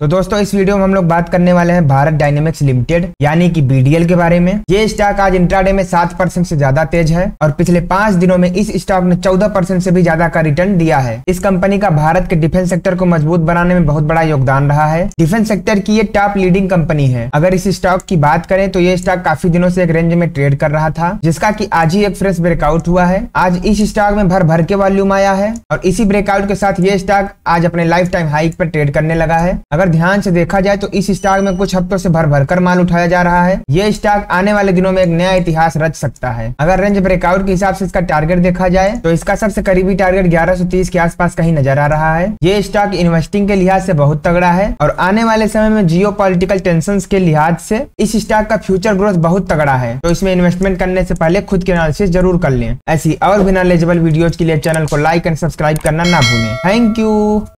तो दोस्तों इस वीडियो में हम लोग बात करने वाले हैं भारत डायनेमिक्स लिमिटेड यानी कि बीडीएल के बारे में ये स्टॉक आज इंट्राडे में सात परसेंट से ज्यादा तेज है और पिछले पांच दिनों में इस स्टॉक ने चौदह परसेंट से भी ज्यादा का रिटर्न दिया है इस कंपनी का भारत के डिफेंस सेक्टर को मजबूत बनाने में बहुत बड़ा योगदान रहा है डिफेंस सेक्टर की ये टॉप लीडिंग कंपनी है अगर इस स्टॉक की बात करें तो ये स्टॉक काफी दिनों से एक रेंज में ट्रेड कर रहा था जिसका की आज ही एक फ्रेश ब्रेकआउट हुआ है आज इस स्टॉक में भर भर के वॉल्यूम आया है और इसी ब्रेकआउट के साथ ये स्टॉक आज अपने लाइफ टाइम हाइक पर ट्रेड करने लगा है अगर अगर ध्यान से देखा जाए तो इस स्टॉक में कुछ हफ्तों से भर भर कर माल उठाया जा रहा है ये स्टॉक आने वाले दिनों में एक नया इतिहास रच सकता है अगर रेंज ब्रेकआउट के हिसाब से इसका टारगेट देखा जाए तो इसका सबसे करीबी टारगेट 1130 के आसपास कहीं नजर आ रहा है ये स्टॉक इन्वेस्टिंग के लिहाज से बहुत तगड़ा है और आने वाले समय में जियो टेंशन के लिहाज से इस स्टॉक का फ्यूचर ग्रोथ बहुत तगड़ा है तो इसमें इन्वेस्टमेंट करने से पहले खुद की एनालिसिस जरूर कर लें ऐसी और भी नॉलेजेबल वीडियो के लिए चैनल को लाइक एंड सब्सक्राइब करना ना भूलें थैंक यू